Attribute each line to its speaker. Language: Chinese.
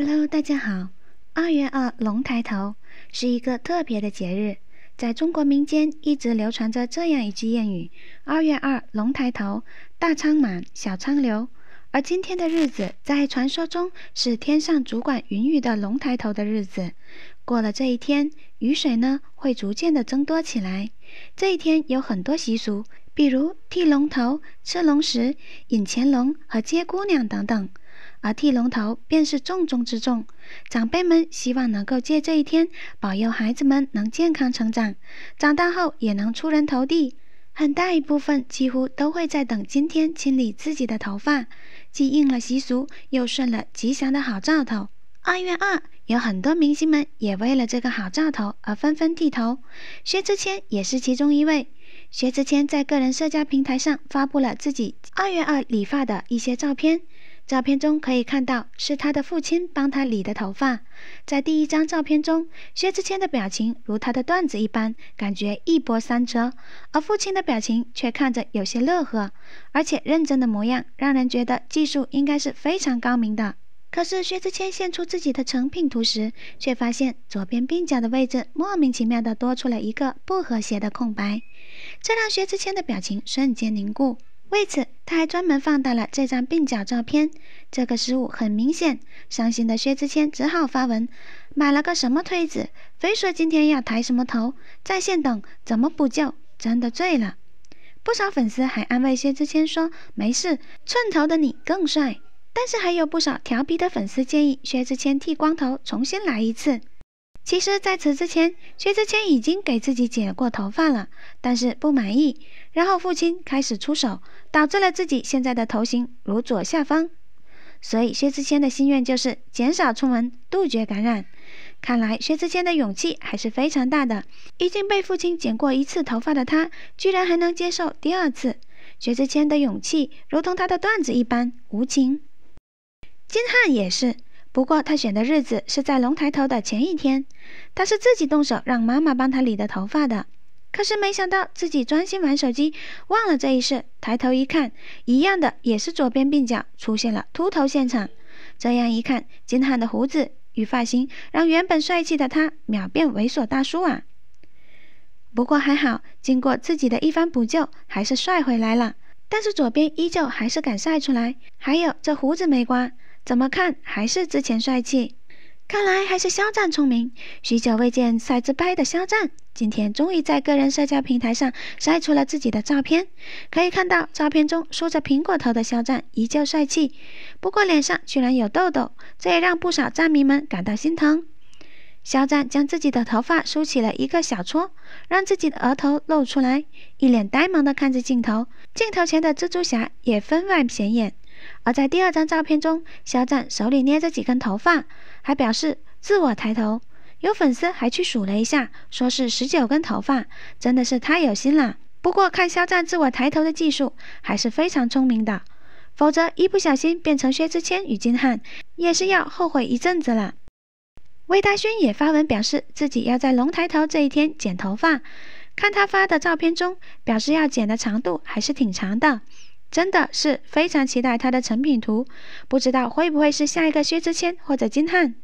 Speaker 1: Hello，大家好。二月二龙抬头是一个特别的节日，在中国民间一直流传着这样一句谚语：“二月二龙抬头，大仓满，小仓流。”而今天的日子，在传说中是天上主管云雨的龙抬头的日子。过了这一天，雨水呢会逐渐的增多起来。这一天有很多习俗，比如剃龙头、吃龙食、引钱龙和接姑娘等等。而剃龙头便是重中之重，长辈们希望能够借这一天保佑孩子们能健康成长，长大后也能出人头地。很大一部分几乎都会在等今天清理自己的头发，既应了习俗，又顺了吉祥的好兆头。二月二，有很多明星们也为了这个好兆头而纷纷剃头。薛之谦也是其中一位。薛之谦在个人社交平台上发布了自己二月二理发的一些照片。照片中可以看到，是他的父亲帮他理的头发。在第一张照片中，薛之谦的表情如他的段子一般，感觉一波三折；而父亲的表情却看着有些乐呵，而且认真的模样，让人觉得技术应该是非常高明的。可是薛之谦献出自己的成品图时，却发现左边鬓角的位置莫名其妙的多出了一个不和谐的空白，这让薛之谦的表情瞬间凝固。为此，他还专门放大了这张鬓角照片。这个失误很明显，伤心的薛之谦只好发文：“买了个什么推子，非说今天要抬什么头，在线等，怎么补救？真的醉了。”不少粉丝还安慰薛之谦说：“没事，寸头的你更帅。”但是，还有不少调皮的粉丝建议薛之谦剃光头，重新来一次。其实，在此之前，薛之谦已经给自己剪过头发了，但是不满意。然后父亲开始出手，导致了自己现在的头型如左下方。所以，薛之谦的心愿就是减少出门，杜绝感染。看来，薛之谦的勇气还是非常大的。已经被父亲剪过一次头发的他，居然还能接受第二次。薛之谦的勇气，如同他的段子一般无情。金瀚也是。不过他选的日子是在龙抬头的前一天，他是自己动手让妈妈帮他理的头发的，可是没想到自己专心玩手机忘了这一事，抬头一看，一样的也是左边鬓角出现了秃头现场，这样一看，金汉的胡子与发型让原本帅气的他秒变猥琐大叔啊！不过还好，经过自己的一番补救，还是帅回来了，但是左边依旧还是敢晒出来，还有这胡子没刮。怎么看还是之前帅气，看来还是肖战聪明。许久未见晒自拍的肖战，今天终于在个人社交平台上晒出了自己的照片。可以看到，照片中梳着苹果头的肖战依旧帅气，不过脸上居然有痘痘，这也让不少站迷们感到心疼。肖战将自己的头发梳起了一个小撮，让自己的额头露出来，一脸呆萌地看着镜头。镜头前的蜘蛛侠也分外显眼。而在第二张照片中，肖战手里捏着几根头发，还表示自我抬头。有粉丝还去数了一下，说是十九根头发，真的是太有心了。不过看肖战自我抬头的技术，还是非常聪明的，否则一不小心变成薛之谦与金瀚，也是要后悔一阵子了。魏大勋也发文表示自己要在龙抬头这一天剪头发，看他发的照片中，表示要剪的长度还是挺长的。真的是非常期待他的成品图，不知道会不会是下一个薛之谦或者金瀚。